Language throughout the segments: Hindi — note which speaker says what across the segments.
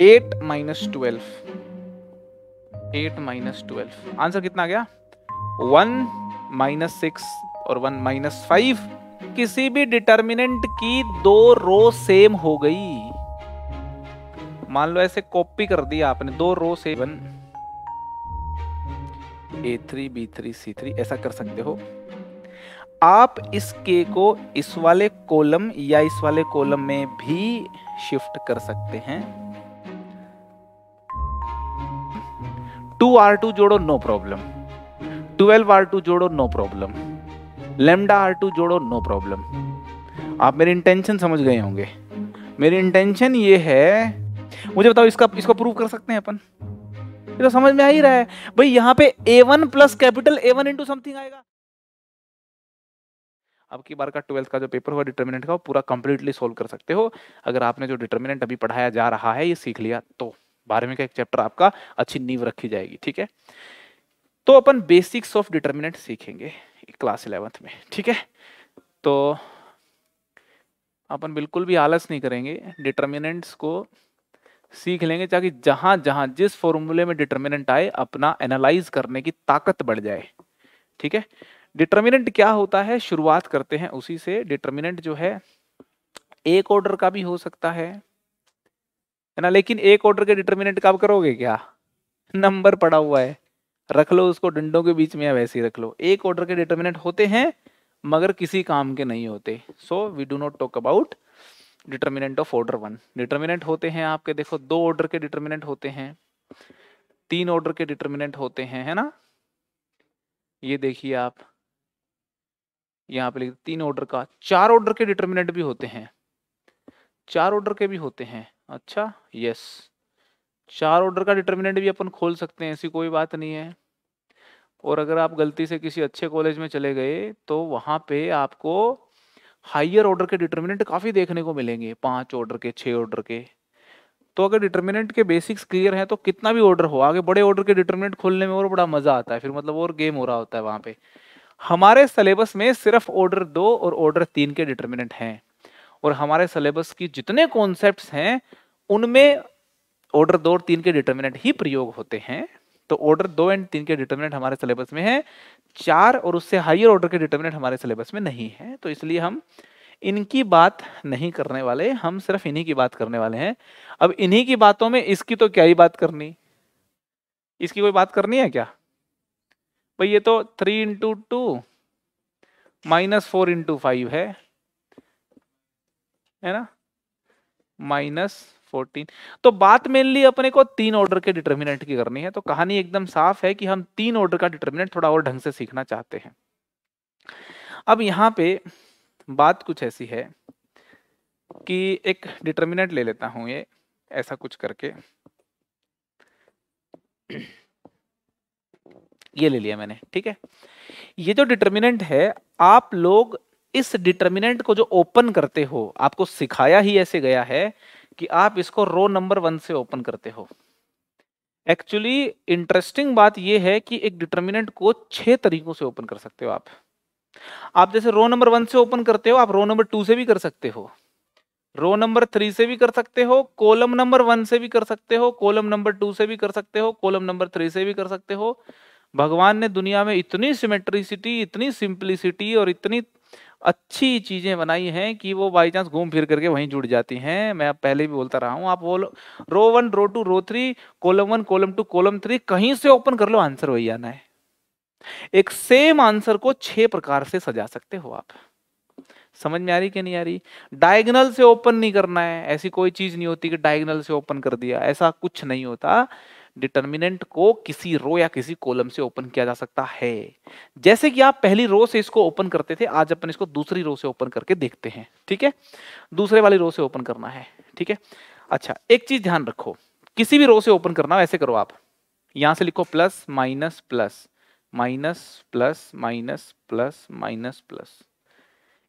Speaker 1: eight minus twelve eight minus twelve answer कितना गया वन माइनस सिक्स और वन माइनस फाइव किसी भी डिटर्मिनेंट की दो रो सेम हो गई मान लो ऐसे कॉपी कर दिया आपने दो row one A three B three C three ऐसा कर सकते हो आप इस के को इस वाले कॉलम या इस वाले कॉलम में भी शिफ्ट कर सकते हैं टू आर टू जोड़ो no problem twelve R two जोड़ो no problem lambda R two जोड़ो नो प्रॉब्लम आप मेरी इंटेंशन समझ गए होंगे मेरी इंटेंशन ये है मुझे बताओ इसका इसको प्रूव कर सकते हैं अपन ये तो समझ में आ ही रहा है भाई यहाँ पे A one plus capital A one into something आएगा अब की बार का ट्वेल्थ का जो पेपर हुआ डिटर्मिनेंट का वो पूरा कंप्लीटली सोल्व कर सकते हो अगर आपने जो डिटर्मिनेंट अभी पढ़ाया जा रहा है ये सीख लिया तो बारहवीं का एक चैप्टर आपका अच्छी नींव रखी जाएगी ठीक है तो अपन बेसिक्स ऑफ डिटर्मिनेंट सीखेंगे क्लास इलेवंथ में ठीक है तो अपन बिल्कुल भी आलस नहीं करेंगे डिटर्मिनेंट्स को सीख लेंगे ताकि जहां जहां जिस फॉर्मूले में डिटर्मिनेंट आए अपना एनालाइज करने की ताकत बढ़ जाए ठीक है डिटर्मिनेंट क्या होता है शुरुआत करते हैं उसी से डिटर्मिनेंट जो है एक ऑर्डर का भी हो सकता है है ना लेकिन एक ऑर्डर के डिटर्मिनेंट का आप करोगे क्या नंबर पड़ा हुआ है रख लो उसको डंडों के बीच में या वैसे ही रख लो एक ऑर्डर के डिटर्मिनेंट होते हैं मगर किसी काम के नहीं होते so we do not talk about determinant of order one determinant होते हैं आपके देखो दो ऑर्डर के डिटर्मिनेंट होते हैं तीन ऑर्डर के डिटर्मिनेंट होते हैं है ना ये देखिए आप यहाँ पे लिख तीन ऑर्डर का चार ऑर्डर के डिटर्मिनेंट भी होते हैं चार ऑर्डर के भी होते हैं अच्छा यस चार ऑर्डर का डिटर्मिनेंट भी अपन खोल सकते हैं ऐसी कोई बात नहीं है और अगर आप गलती से किसी अच्छे कॉलेज में चले गए तो वहाँ पे आपको हाइयर ऑर्डर के डिटर्मिनेंट काफ़ी देखने को मिलेंगे पाँच ऑर्डर के छः ऑर्डर के तो अगर डिटर्मिनेंट के बेसिक्स क्लियर हैं तो कितना भी ऑर्डर हो आगे बड़े ऑर्डर के डिटर्मिनेंट खोलने में और बड़ा मज़ा आता है फिर मतलब और गेम हो रहा होता है वहाँ पे हमारे सिलेबस में सिर्फ ऑर्डर दो और ऑर्डर तीन के डिटर्मिनेंट हैं और हमारे सिलेबस की जितने कॉन्सेप्ट हैं उनमें ऑर्डर दो और तीन के डिटर्मिनेंट ही प्रयोग होते हैं तो ऑर्डर दो एंड तीन के डिटर्मिनेंट हमारे सिलेबस में है चार और उससे हायर ऑर्डर के डिटर्मिनेंट हमारे सिलेबस में नहीं है तो इसलिए हम इनकी बात नहीं करने वाले हम सिर्फ इन्हीं की बात करने वाले हैं अब इन्हीं की बातों में इसकी तो क्या ही बात करनी इसकी कोई बात करनी है क्या भाई ये तो three into two minus four into five है है ना माइनस फोर्टीन तो बात मेनली अपने को तीन ऑर्डर के डिटर्मिनेंट की करनी है तो कहानी एकदम साफ है कि हम तीन ऑर्डर का डिटर्मिनेंट थोड़ा और ढंग से सीखना चाहते हैं अब यहाँ पे बात कुछ ऐसी है कि एक डिटर्मिनेंट ले लेता हूं ये ऐसा कुछ करके ये ले लिया मैंने ठीक है ये जो डिटर्मिनेंट है आप लोग इस डिटर्मिनेंट को जो ओपन करते हो आपको सिखाया ही ऐसे गया है कि आप इसको रो नंबर वन से ओपन करते हो एक्चुअली इंटरेस्टिंग बात यह है कि एक डिटर्मिनेंट को छह तरीकों से ओपन कर सकते हो आप आप जैसे रो नंबर वन से ओपन करते हो आप रो नंबर टू से भी कर सकते हो रो नंबर थ्री से भी कर सकते हो कॉलम नंबर वन से भी कर सकते हो कॉलम नंबर टू से भी कर सकते हो कॉलम नंबर थ्री से भी कर सकते हो भगवान ने दुनिया में इतनी सिमेट्रिसिटी इतनी सिंप्लिसिटी और इतनी अच्छी चीज़ें बनाई हैं कि वो बाई चांस घूम फिर करके वहीं जुड़ जाती हैं मैं पहले भी बोलता रहा हूं आप बोलो row one row two row three column one column two column three कहीं से ओपन कर लो आंसर वही आना है एक सेम आंसर को छह प्रकार से सजा सकते हो आप समझ में आ रही कि नहीं आ रही डायगनल से ओपन नहीं करना है ऐसी कोई चीज नहीं होती कि डायगनल से ओपन कर दिया ऐसा कुछ नहीं होता डिटर्मिनेंट को किसी रो या किसी कॉलम से ओपन किया जा सकता है जैसे कि आप पहली रो से इसको ओपन करते थे आज अपन इसको दूसरी रो से ओपन करके देखते हैं ठीक है दूसरे वाली रो से ओपन करना है ठीक है अच्छा एक चीज ध्यान रखो किसी भी रो से ओपन करना ऐसे करो आप यहां से लिखो plus minus plus minus plus minus plus minus plus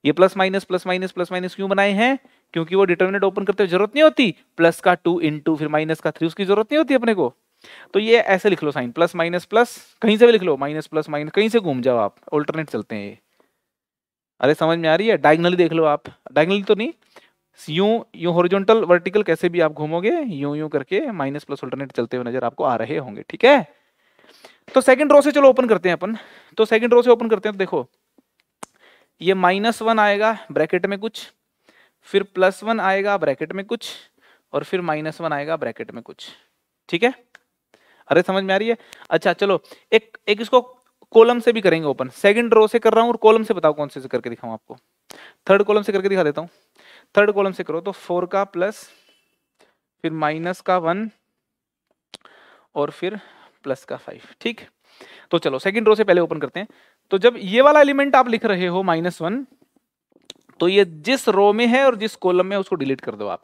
Speaker 1: ये plus minus plus minus plus minus क्यों बनाए हैं क्योंकि वो डिटर्मिनेंट ओपन करते हुए जरूरत नहीं होती प्लस का टू इंटू फिर माइनस का थ्री उसकी जरूरत नहीं होती अपने को तो ये ऐसे लिख लो साइन प्लस माइनस प्लस कहीं से भी लिख लो माइनस प्लस माइनस कहीं से घूम जाओ आप ऑल्टरनेट चलते हैं ये अरे समझ में आ रही है डायगनली देख लो आप डायगनली तो नहीं यूं यूं हॉरिजॉन्टल वर्टिकल कैसे भी आप घूमोगे यूं यूं करके माइनस प्लस ऑल्टरनेट चलते हुए नजर आपको आ रहे होंगे ठीक है तो सेकंड रो से चलो ओपन करते हैं अपन तो सेकंड रो से ओपन करते हैं तो देखो ये माइनस वन आएगा ब्रैकेट में कुछ फिर प्लस वन आएगा ब्रैकेट में कुछ और फिर माइनस वन आएगा ब्रैकेट में कुछ ठीक है अरे समझ में आ रही है अच्छा चलो एक एक इसको कॉलम से भी करेंगे ओपन सेकंड रो से कर रहा हूँ और कॉलम से बताओ कौन से करके दिखाऊँ आपको थर्ड कॉलम से करके दिखा देता हूँ थर्ड कॉलम से करो तो फोर का प्लस फिर माइनस का वन और फिर प्लस का फाइव ठीक तो चलो सेकंड रो से पहले ओपन करते हैं तो जब ये वाला एलिमेंट आप लिख रहे हो माइनस वन तो ये जिस रो में है और जिस कॉलम में उसको डिलीट कर दो आप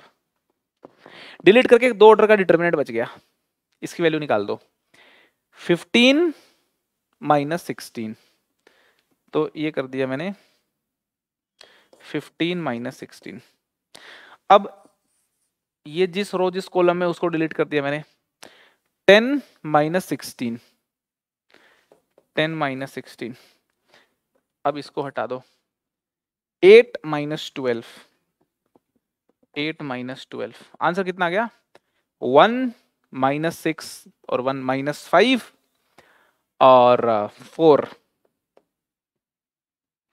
Speaker 1: डिलीट करके दो ऑर्डर का डिटर्मिनेट बच गया इसकी वैल्यू निकाल दो फिफ्टीन माइनस सिक्सटीन तो ये कर दिया मैंने फिफ्टीन माइनस सिक्सटीन अब ये जिस रो जिस कॉलम में उसको डिलीट कर दिया मैंने ten minus sixteen ten minus sixteen अब इसको हटा दो eight minus twelve eight minus twelve answer कितना आ गया वन माइनस सिक्स और वन माइनस फाइव और four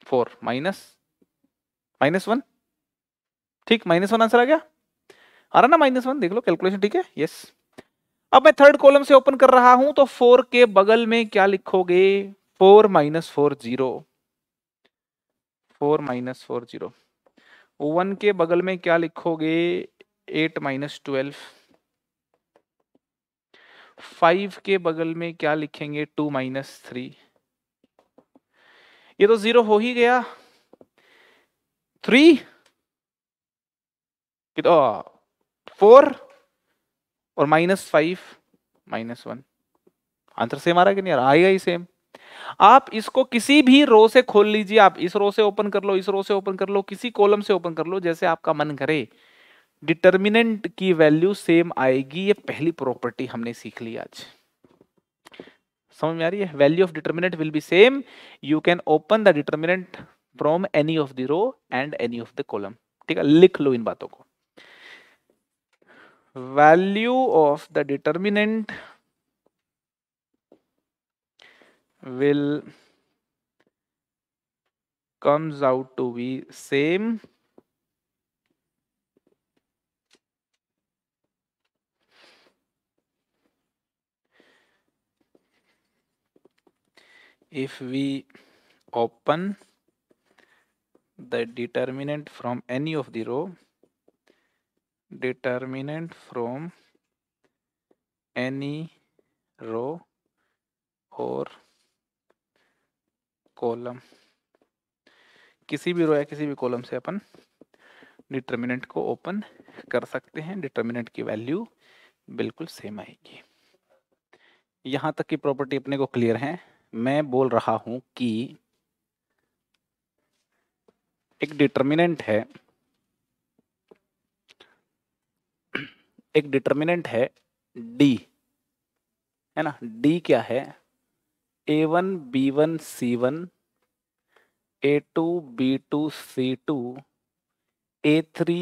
Speaker 1: four minus minus one ठीक माइनस वन आंसर आ गया आ रहा ना माइनस वन देख लो कैलकुलेशन ठीक है यस अब मैं थर्ड कॉलम से ओपन कर रहा हूं तो फोर के बगल में क्या लिखोगे four minus four zero four minus four zero one के बगल में क्या लिखोगे एट माइनस ट्वेल्व फाइव के बगल में क्या लिखेंगे टू माइनस थ्री ये तो जीरो हो ही गया थ्री फोर और minus five minus one answer same आ रहा है कि नहीं आएगा ही सेम आप इसको किसी भी रो से खोल लीजिए आप इस रो से ओपन कर लो इस रो से ओपन कर लो किसी कॉलम से ओपन कर लो जैसे आपका मन करे डिटर्मिनेंट की वैल्यू सेम आएगी ये पहली प्रॉपर्टी हमने सीख ली आज समझ में आ रही है value of determinant will be same you can open the determinant from any of the row and any of the column ठीक है लिख लो इन बातों को value of the determinant will comes out to be same if we open the determinant from any of the row determinant from any row और कॉलम किसी भी रो या किसी भी कॉलम से अपन डिटर्मिनेंट को ओपन कर सकते हैं डिटर्मिनेंट की वैल्यू बिल्कुल सेम आएगी यहाँ तक की प्रॉपर्टी अपने को क्लियर है मैं बोल रहा हूं कि एक डिटर्मिनेंट है एक डिटर्मिनेंट है डी है ना डी क्या है A one B one C one A two B two C two A three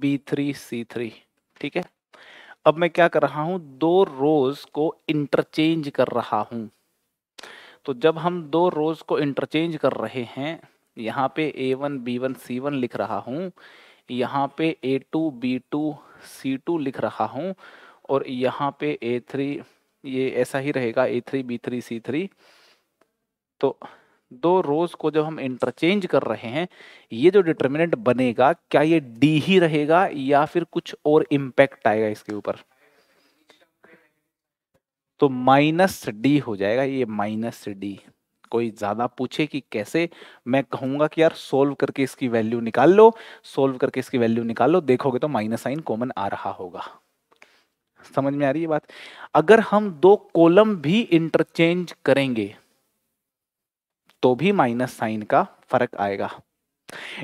Speaker 1: B three C three ठीक है अब मैं क्या कर रहा हूं दो रोज को इंटरचेंज कर रहा हूं तो जब हम दो रोज़ को इंटरचेंज कर रहे हैं यहाँ पे A one B one C one लिख रहा हूँ यहाँ पे A two B two C two लिख रहा हूँ और यहाँ पे ए थ्री ये ऐसा ही रहेगा A three B three C three तो दो रोज को जब हम इंटरचेंज कर रहे हैं ये जो डिटर्मिनेंट बनेगा क्या ये डी ही रहेगा या फिर कुछ और इम्पैक्ट आएगा इसके ऊपर तो माइनस डी हो जाएगा ये माइनस डी कोई ज्यादा पूछे कि कैसे मैं कहूंगा कि यार सोल्व करके इसकी वैल्यू निकाल लो सोल्व करके इसकी वैल्यू निकाल लो देखोगे तो माइनस साइन कॉमन आ रहा होगा समझ में आ रही है बात अगर हम दो कॉलम भी इंटरचेंज करेंगे तो भी माइनस साइन का फर्क आएगा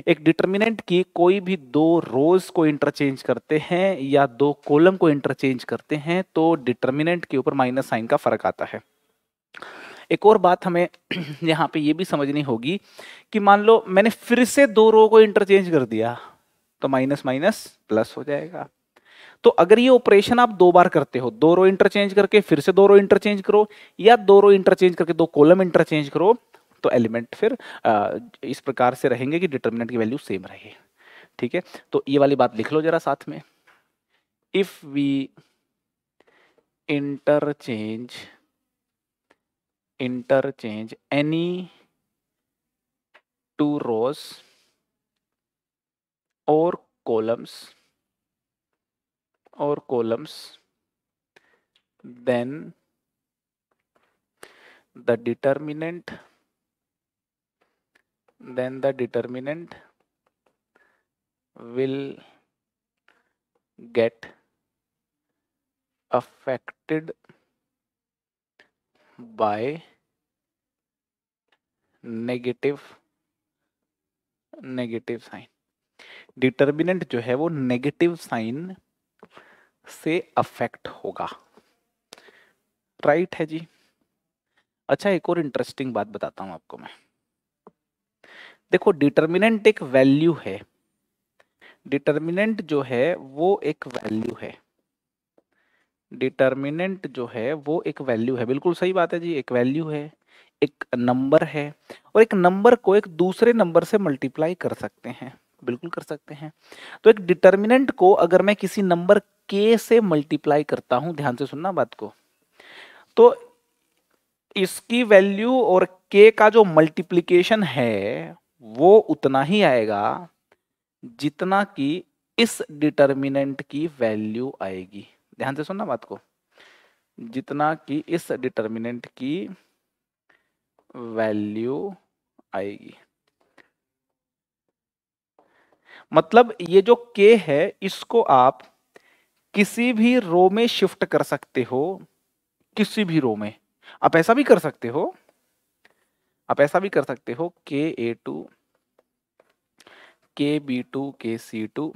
Speaker 1: एक डिटर्मिनेंट की कोई भी दो रोज को इंटरचेंज करते हैं या दो कॉलम को इंटरचेंज करते हैं तो डिटर्मिनेंट के ऊपर माइनस साइन का फर्क आता है एक और बात हमें यहाँ पे ये भी समझनी होगी कि मान लो मैंने फिर से दो रो को इंटरचेंज कर दिया तो माइनस माइनस प्लस हो जाएगा तो अगर ये ऑपरेशन आप दो बार करते हो दो रो इंटरचेंज करके फिर से दो रो इंटरचेंज करो या दो रो इंटरचेंज करके दो कॉलम इंटरचेंज करो तो एलिमेंट फिर इस प्रकार से रहेंगे कि डिटर्मिनेंट की वैल्यू सेम रहे ठीक है तो ये वाली बात लिख लो जरा साथ में if we interchange interchange any two rows और कॉलम्स और columns then the determinant then the determinant will get affected by negative negative sign determinant जो है वो नेगेटिव साइन से अफेक्ट होगा राइट right है जी अच्छा एक और इंटरेस्टिंग बात बताता हूं आपको मैं देखो डिटर्मिनेंट एक वैल्यू है डिटर्मिनेंट जो है वो एक वैल्यू है डिटर्मिनेंट जो है वो एक वैल्यू है बिल्कुल सही बात है जी एक वैल्यू है एक नंबर है और एक नंबर को एक दूसरे नंबर से मल्टीप्लाई कर सकते हैं बिल्कुल कर सकते हैं तो एक डिटर्मिनेंट को अगर मैं किसी नंबर के से मल्टीप्लाई करता हूं ध्यान से सुनना बात को तो इसकी वैल्यू और के का जो मल्टीप्लीकेशन है वो उतना ही आएगा जितना कि इस डिटर्मिनेंट की वैल्यू आएगी ध्यान से सुनना बात को जितना कि इस डिटर्मिनेंट की वैल्यू आएगी मतलब ये जो के है इसको आप किसी भी रो में शिफ्ट कर सकते हो किसी भी रो में आप ऐसा भी कर सकते हो आप ऐसा भी कर सकते हो के ए टू के बी टू के C two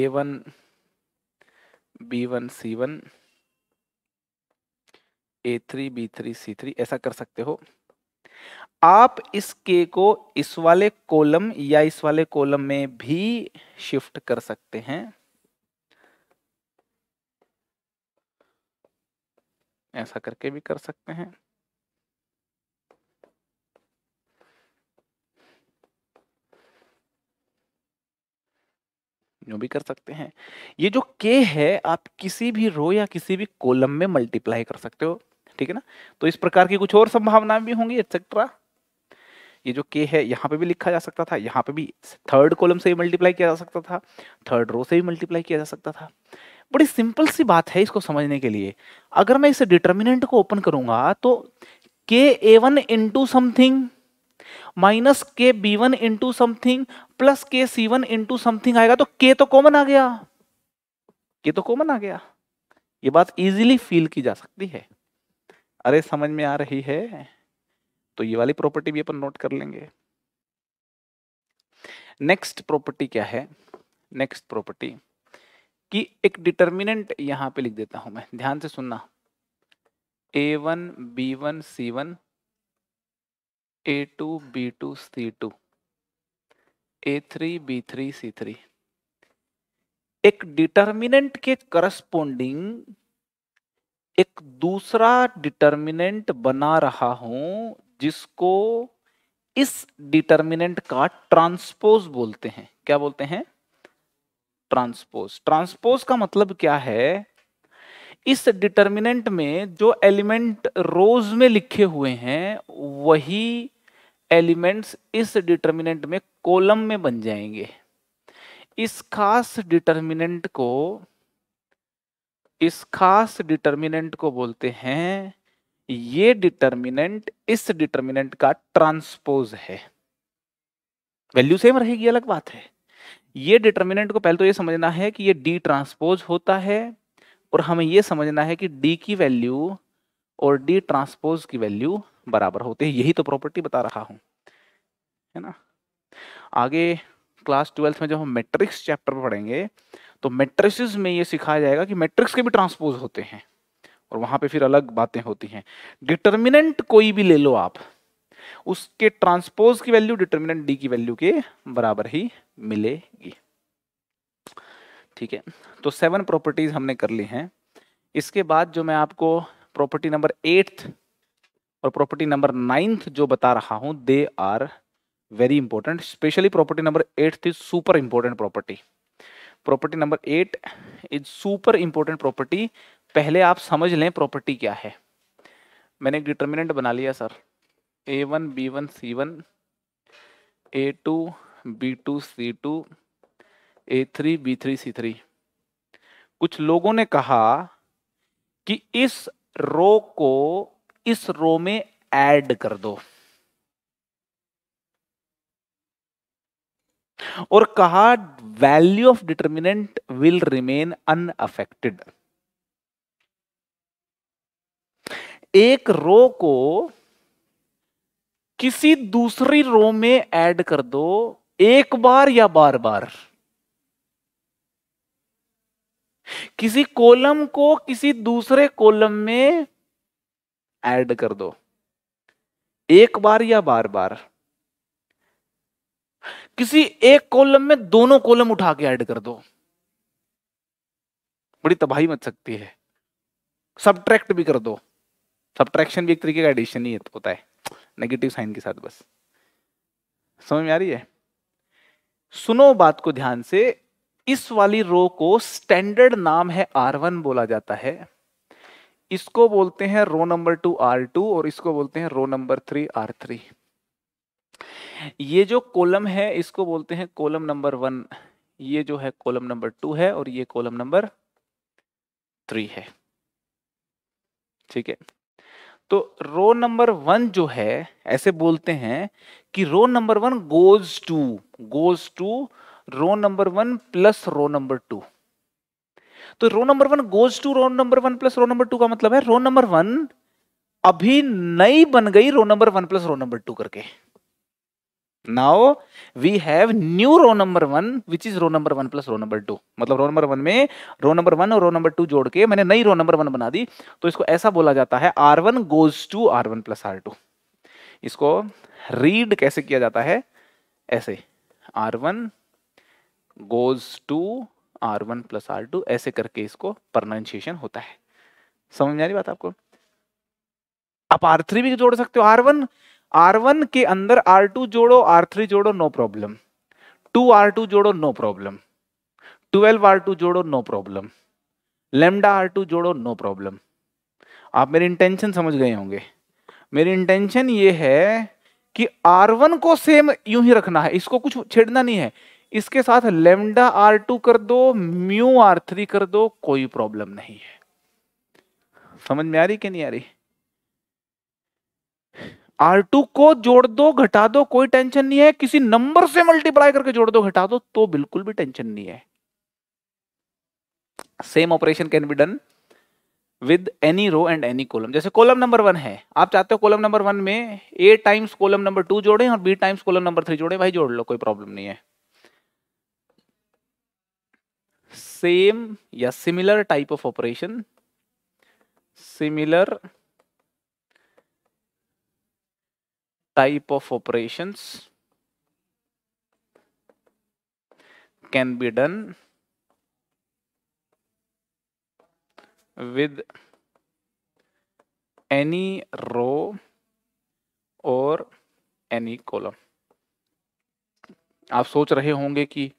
Speaker 1: A one B one C one A three B three C three ऐसा कर सकते हो आप इस के को इस वाले कॉलम या इस वाले कॉलम में भी शिफ्ट कर सकते हैं ऐसा करके भी कर सकते हैं यू भी कर सकते हैं ये जो के है आप किसी भी रो या किसी भी कॉलम में मल्टीप्लाई कर सकते हो ठीक है ना तो इस प्रकार की कुछ और संभावनाएं भी होंगी एक्सेट्रा ये जो के है यहाँ पे भी लिखा जा सकता था यहाँ पे भी थर्ड कॉलम से ही मल्टीप्लाई किया जा सकता था थर्ड रो से भी मल्टीप्लाई किया जा सकता था बड़ी सिंपल सी बात है इसको समझने के लिए अगर मैं इसे डिटर्मिनेंट को ओपन करूंगा तो के A one into something minus के B one into something plus के सी वन इंटू समथिंग आएगा तो के तो कॉमन आ गया के तो कॉमन आ गया ये बात इजीली फील की जा सकती है अरे समझ में आ रही है तो ये वाली प्रॉपर्टी भी अपन नोट कर लेंगे नेक्स्ट प्रॉपर्टी क्या है नेक्स्ट प्रॉपर्टी कि एक डिटर्मिनेंट यहां पे लिख देता हूं मैं ध्यान से सुनना A one B one C one A two B two C two A three B three C three एक डिटर्मिनेंट के करस्पोंडिंग एक दूसरा डिटर्मिनेंट बना रहा हूं जिसको इस डिटर्मिनेंट का ट्रांसपोज बोलते हैं क्या बोलते हैं ट्रांसपोज ट्रांसपोज का मतलब क्या है इस डिटर्मिनेंट में जो एलिमेंट रोज में लिखे हुए हैं वही एलिमेंट्स इस डिटर्मिनेंट में कॉलम में बन जाएंगे इस खास डिटर्मिनेंट को इस खास डिटर्मिनेंट को बोलते हैं ये डिटर्मिनेंट इस डिटर्मिनेंट का ट्रांसपोज है वैल्यू सेम रहेगी अलग बात है ये डिटर्मिनेंट को पहले तो ये समझना है कि ये डी ट्रांसपोज होता है और हमें ये समझना है कि डी की वैल्यू और डी ट्रांसपोज की वैल्यू बराबर होते हैं यही तो प्रॉपर्टी बता रहा हूँ है ना आगे क्लास ट्वेल्थ में जब हम मैट्रिक्स चैप्टर पढ़ेंगे तो मैट्रिक्स में ये सिखाया जाएगा कि मैट्रिक्स के भी ट्रांसपोज होते हैं और वहां पे फिर अलग बातें होती हैं डिटर्मिनेंट कोई भी ले लो आप उसके ट्रांसपोज की वैल्यू डिटर्मिनेंट डी की वैल्यू के बराबर ही मिलेगी ठीक है तो सेवन प्रॉपर्टीज हमने कर ली हैं इसके बाद जो मैं आपको प्रॉपर्टी नंबर एट और प्रॉपर्टी नंबर नाइन्थ जो बता रहा हूं they are very important specially property number eighth is super important property property number eight is super important property पहले आप समझ लें प्रॉपर्टी क्या है मैंने एक डिटर्मिनेंट बना लिया sir A one B one C one A two B two C two A three B three C three कुछ लोगों ने कहा कि इस रो को इस रो में ऐड कर दो और कहा value of determinant will remain unaffected एक रो को किसी दूसरी रो में ऐड कर दो एक बार या बार बार किसी कॉलम को किसी दूसरे कॉलम में ऐड कर दो एक बार या बार बार किसी एक कॉलम में दोनों कॉलम उठा के ऐड कर दो बड़ी तबाही मच सकती है सब्ट्रैक्ट भी कर दो सब्ट्रैक्शन भी एक तरीके का एडिशन ही होता है नेगेटिव साइन के साथ बस समझ में आ रही है सुनो बात को ध्यान से इस वाली रो को स्टैंडर्ड नाम है आर वन बोला जाता है इसको बोलते हैं row number two R two और इसको बोलते हैं row number three R three ये जो कॉलम है इसको बोलते हैं कॉलम नंबर वन ये जो है कॉलम नंबर टू है और ये कॉलम नंबर थ्री है ठीक है तो रो नंबर वन जो है ऐसे बोलते हैं कि row number one goes to goes to row number one plus row number two तो row number one goes to row number one plus row number two का मतलब है रो नंबर वन अभी नई बन गई row number one plus row number two करके now we have new row number one which is row number one plus row number two मतलब रो नंबर वन में रो नंबर वन और रो नंबर टू जोड़ के मैंने नई रो नंबर वन बना दी तो इसको ऐसा बोला जाता है R one goes to R one plus R two इसको रीड कैसे किया जाता है ऐसे R one goes to R one plus R two ऐसे करके इसको प्रोनाउंसिएशन होता है समझ में आ रही बात आपको आप आर थ्री भी जोड़ सकते हो आर वन आर वन के अंदर आर टू जोड़ो आर थ्री जोड़ो no problem two R two जोड़ो no problem twelve R two जोड़ो no problem lambda R two जोड़ो नो प्रॉब्लम आप मेरी इंटेंशन समझ गए होंगे मेरी इंटेंशन ये है कि R1 को सेम यूं ही रखना है इसको कुछ छेड़ना नहीं है इसके साथ लेमडा आर टू कर दो म्यू आर थ्री कर दो कोई प्रॉब्लम नहीं है समझ में आ रही कि नहीं आ रही आर टू को जोड़ दो घटा दो कोई टेंशन नहीं है किसी नंबर से मल्टीप्लाई करके जोड़ दो घटा दो तो बिल्कुल भी टेंशन नहीं है same operation can be done with any row and any column जैसे कॉलम नंबर वन है आप चाहते हो कॉलम नंबर वन में A times column number two जोड़े और B times column number three जोड़े भाई जोड़ लो कोई प्रॉब्लम नहीं है same yeah similar type of operation similar type of operations can be done with any row और एनी कॉलम आप सोच रहे होंगे कि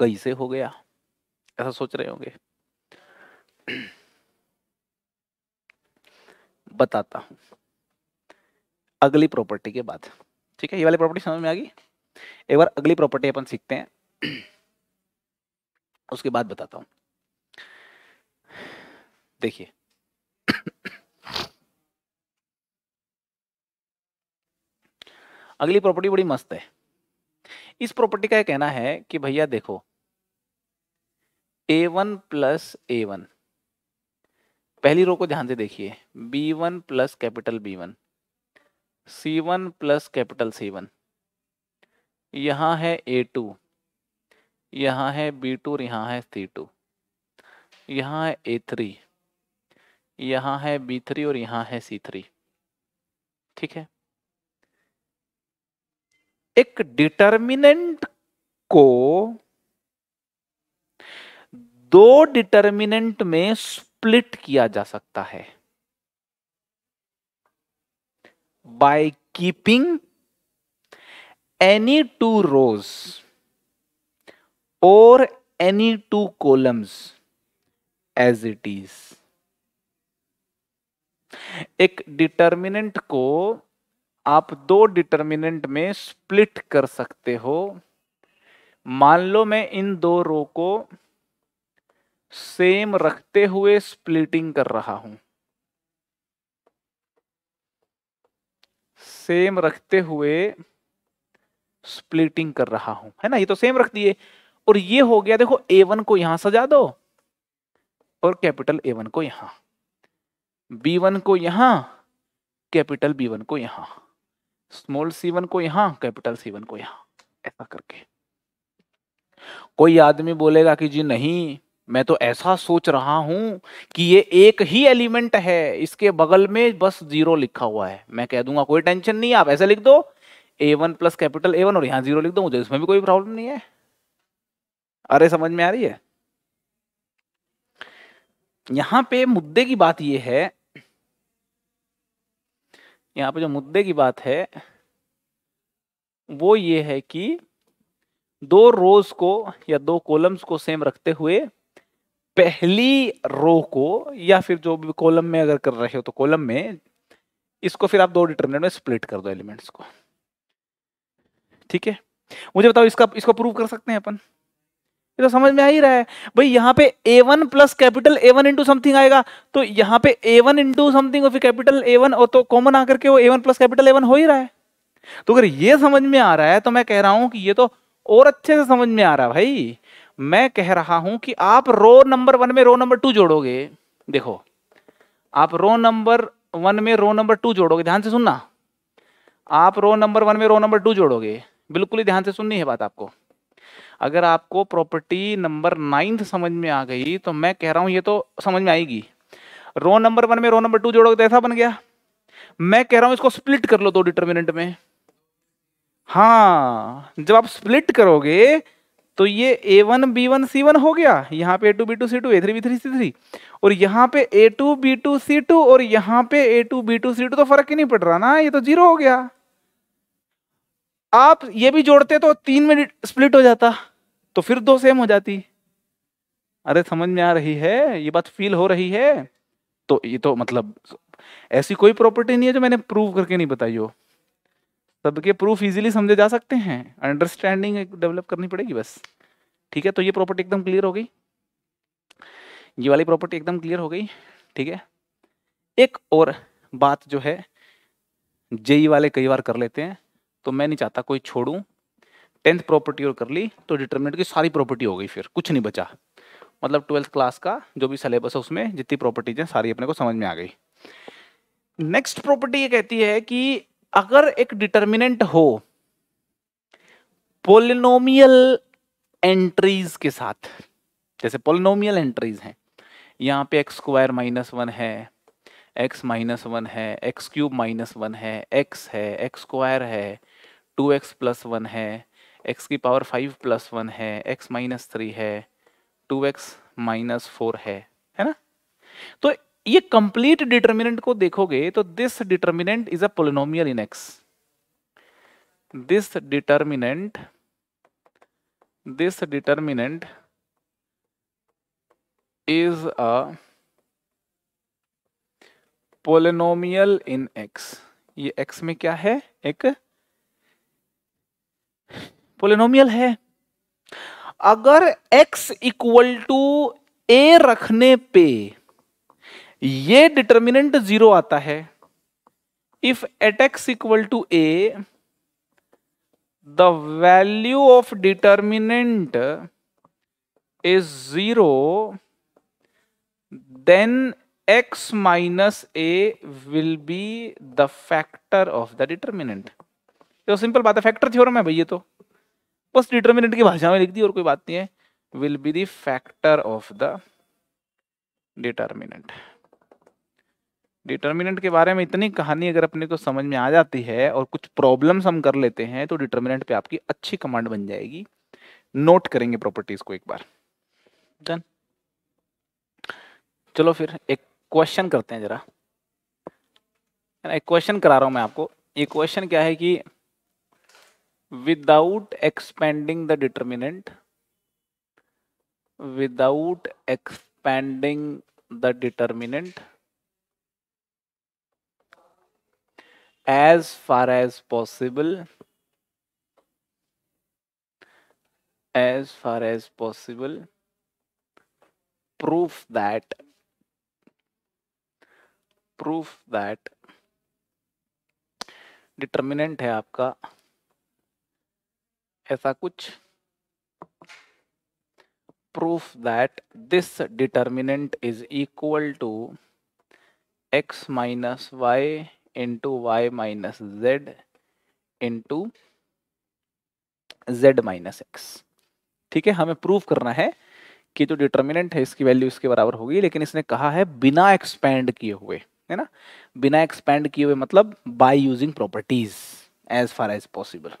Speaker 1: कैसे हो गया ऐसा सोच रहे होंगे बताता हूं अगली प्रॉपर्टी के बाद ठीक है ये वाली प्रॉपर्टी समझ में आ गई एक बार अगली प्रॉपर्टी अपन सीखते हैं उसके बाद बताता हूं देखिए अगली प्रॉपर्टी बड़ी मस्त है इस प्रॉपर्टी का यह कहना है कि भैया देखो A one plus A one पहली रो को ध्यान से देखिए B one plus capital B one C one plus capital C one यहां है ए टू यहां है बी टू और यहां है सी टू यहां है ए थ्री यहां है बी थ्री और यहां है सी थ्री ठीक है एक डिटर्मिनेंट को दो डिटर्मिनेंट में स्प्लिट किया जा सकता है by keeping any two rows और any two columns as it is एक डिटर्मिनेंट को आप दो डिटर्मिनेंट में स्प्लिट कर सकते हो मान लो मैं इन दो रो को सेम रखते हुए स्प्लिटिंग कर रहा हूं सेम रखते हुए स्प्लिटिंग कर रहा हूं है ना ये तो सेम रख दिए और ये हो गया देखो ए वन को यहां सजा दो और कैपिटल ए वन को यहां बी वन को यहां कैपिटल बी वन को यहां स्मॉल सी वन को यहां कैपिटल सी वन को यहां ऐसा करके कोई आदमी बोलेगा कि जी नहीं मैं तो ऐसा सोच रहा हूं कि ये एक ही एलिमेंट है इसके बगल में बस जीरो लिखा हुआ है मैं कह दूंगा कोई टेंशन नहीं आप ऐसे लिख दो A one plus capital A one और यहां जीरो लिख दो मुझे इसमें भी कोई प्रॉब्लम नहीं है अरे समझ में आ रही है यहां पे मुद्दे की बात यह है यहाँ पे जो मुद्दे की बात है वो ये है कि दो रोज को या दो कॉलम्स को सेम रखते हुए पहली रो को या फिर जो भी कॉलम में अगर कर रहे हो तो कॉलम में इसको फिर आप दो डिटर्मिनेंट में स्प्लिट कर दो एलिमेंट्स को ठीक है मुझे बताओ इसका इसको प्रूव कर सकते हैं अपन ये तो समझ में आ ही रहा है भाई यहाँ पे A one plus capital A one into something आएगा तो यहाँ पे ए वन इंटू समथिंग और फिर कैपिटल ए वन और तो कॉमन आकर के वो A one plus capital A one हो ही रहा है तो अगर ये समझ में आ रहा है तो मैं कह रहा हूं कि ये तो और अच्छे से समझ में आ रहा है भाई मैं कह रहा हूं कि आप रो नंबर वन में रो नंबर टू जोड़ोगे देखो आप रो नंबर वन में रो नंबर टू जोड़ोगे ध्यान से सुनना आप रो नंबर वन में रो नंबर टू जोड़ोगे बिल्कुल ही ध्यान से सुननी है बात आपको अगर आपको प्रॉपर्टी नंबर नाइन्थ समझ में आ गई तो मैं कह रहा हूं ये तो समझ में आएगी रो नंबर वन में रो नंबर टू जोड़ोगे तो ऐसा बन गया मैं कह रहा हूं इसको स्प्लिट कर लो दो डिटर्मिनेंट में हाँ जब आप स्प्लिट करोगे तो ये A one B one C one हो गया यहाँ पे A two B two C two A three B three C three और यहाँ पे A two B two C two और यहाँ पे A two B two C two तो फर्क ही नहीं पड़ रहा ना ये तो जीरो हो गया आप ये भी जोड़ते तो तीन में स्प्लिट हो जाता तो फिर दो सेम हो जाती अरे समझ में आ रही है ये बात फील हो रही है तो ये तो मतलब ऐसी कोई प्रॉपर्टी नहीं है जो मैंने प्रूव करके नहीं बताई हो सबके प्रूफ इजीली समझे जा सकते हैं अंडरस्टैंडिंग डेवलप करनी पड़ेगी बस ठीक है तो ये प्रॉपर्टी एकदम क्लियर हो गई ये वाली प्रॉपर्टी एकदम क्लियर हो गई ठीक है एक और बात जो है जेई वाले कई बार कर लेते हैं तो मैं नहीं चाहता कोई छोड़ूं टेंथ प्रॉपर्टी और कर ली तो डिटर्मिनेंट की सारी प्रॉपर्टी हो गई फिर कुछ नहीं बचा मतलब ट्वेल्थ क्लास का जो भी सिलेबस है उसमें जितनी प्रॉपर्टीज हैं सारी अपने को समझ में आ गई नेक्स्ट प्रॉपर्टी ये कहती है कि अगर एक डिटर्मिनेंट हो पोलिनोमियल एंट्रीज के साथ जैसे पोलिनोमियल एंट्रीज हैं यहाँ पे एक्स स्क्वायर माइनस वन है एक्स माइनस वन है एक्स क्यूब माइनस वन है एक्स है एक्स स्क्वायर है टू एक्स प्लस वन है एक्स की पावर फाइव प्लस वन है एक्स माइनस थ्री है टू एक्स माइनस फोर है है ना तो ये कंप्लीट डिटर्मिनेंट को देखोगे तो this determinant is a polynomial in x this determinant this determinant is a polynomial in x ये x में क्या है एक पोलिनोमियल है अगर x इक्वल टू ए रखने पे ये डिटर्मिनेंट जीरो आता है if at x equal to A the value of determinant is zero then x minus A will be the factor of the determinant तो सिंपल बात है फैक्टर थ्योरम है भैया तो बस डिटर्मिनेंट की भाषा में लिख दी और कोई बात नहीं है will be factor of the determinant determinant के बारे में इतनी कहानी अगर अपने को समझ में आ जाती है और कुछ प्रॉब्लम्स हम कर लेते हैं तो डिटर्मिनेंट पे आपकी अच्छी कमांड बन जाएगी नोट करेंगे प्रॉपर्टीज को एक बार डन चलो फिर एक क्वेश्चन करते हैं जरा एक क्वेश्चन करा रहा हूं मैं आपको ये क्वेश्चन क्या है कि without expanding the determinant without expanding the determinant as far as possible as far as possible proof that proof that determinant है आपका ऐसा कुछ proof that this determinant is equal to x minus y into y minus z into z minus x ठीक है हमें प्रूफ करना है कि जो डिटर्मिनेंट है इसकी वैल्यू इसके बराबर होगी लेकिन इसने कहा है बिना एक्सपेंड किए हुए है ना बिना एक्सपैंड किए हुए मतलब by using properties as far as possible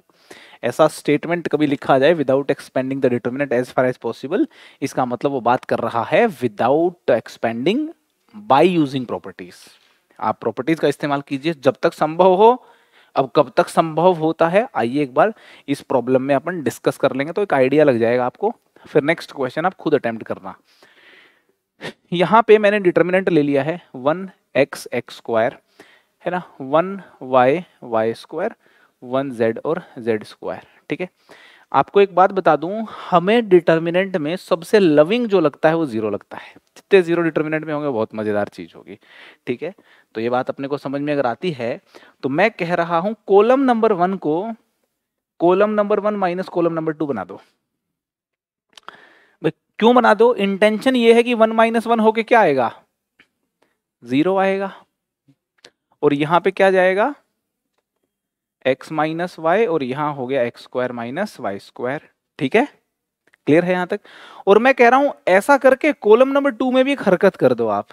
Speaker 1: ऐसा स्टेटमेंट कभी लिखा जाए without expanding the determinant as far as possible इसका मतलब वो बात कर रहा है without expanding by using properties आप प्रॉपर्टीज का इस्तेमाल कीजिए जब तक संभव हो अब कब तक संभव होता है आइए एक बार इस प्रॉब्लम में अपन डिस्कस कर लेंगे तो एक आइडिया लग जाएगा आपको फिर नेक्स्ट क्वेश्चन आप खुद अटेम्प्ट करना यहाँ पे मैंने डिटर्मिनेंट ले लिया है वन एक्स एक्स स्क्वायर है ना one y y square one z और जेड स्क्वायर ठीक है आपको एक बात बता दूं हमें डिटर्मिनेंट में सबसे लविंग जो लगता है वो जीरो लगता है जितने जीरो डिटर्मिनेंट में होंगे बहुत मज़ेदार चीज़ होगी ठीक है तो ये बात अपने को समझ में अगर आती है तो मैं कह रहा हूं कोलम नंबर वन को column number one minus column number two बना दो भाई क्यों बना दो इंटेंशन ये है कि वन माइनस वन होके क्या आएगा जीरो आएगा और यहां पे क्या जाएगा एक्स माइनस वाई और यहां हो गया x square minus y square ठीक है क्लियर है यहां तक और मैं कह रहा हूं ऐसा करके कॉलम नंबर टू में भी एक हरकत कर दो आप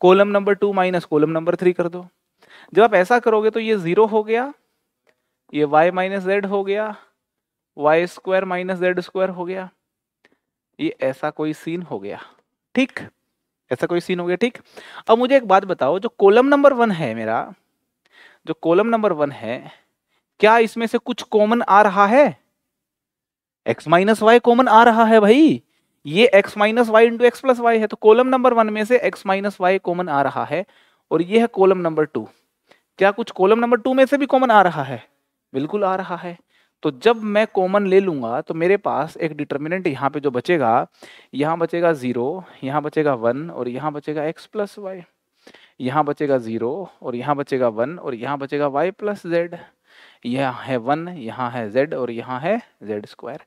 Speaker 1: column number two minus column number three कर दो जब आप ऐसा करोगे तो ये जीरो हो गया ये वाई माइनस जेड हो गया y square minus z square हो गया ये ऐसा कोई सीन हो गया ठीक ऐसा कोई सीन हो गया ठीक अब मुझे एक बात बताओ जो कॉलम नंबर वन है मेरा जो कॉलम नंबर वन है क्या इसमें से कुछ कॉमन आ रहा है एक्स माइनस वाई कॉमन आ रहा है भाई ये x minus y into x plus y है तो कॉलम नंबर वन में से x माइनस वाई कॉमन आ रहा है और ये है कॉलम नंबर टू क्या कुछ कॉलम नंबर टू में से भी कॉमन आ रहा है बिल्कुल आ रहा है तो जब मैं कॉमन ले लूंगा तो मेरे पास एक डिटर्मिनेंट यहाँ पे जो बचेगा यहाँ बचेगा जीरो यहाँ बचेगा वन और यहाँ बचेगा एक्स प्लस वाई यहाँ बचेगा जीरो और यहाँ बचेगा वन और यहाँ बचेगा वाई प्लस जेड यह है वन यहाँ है z और यहाँ है z स्क्वायर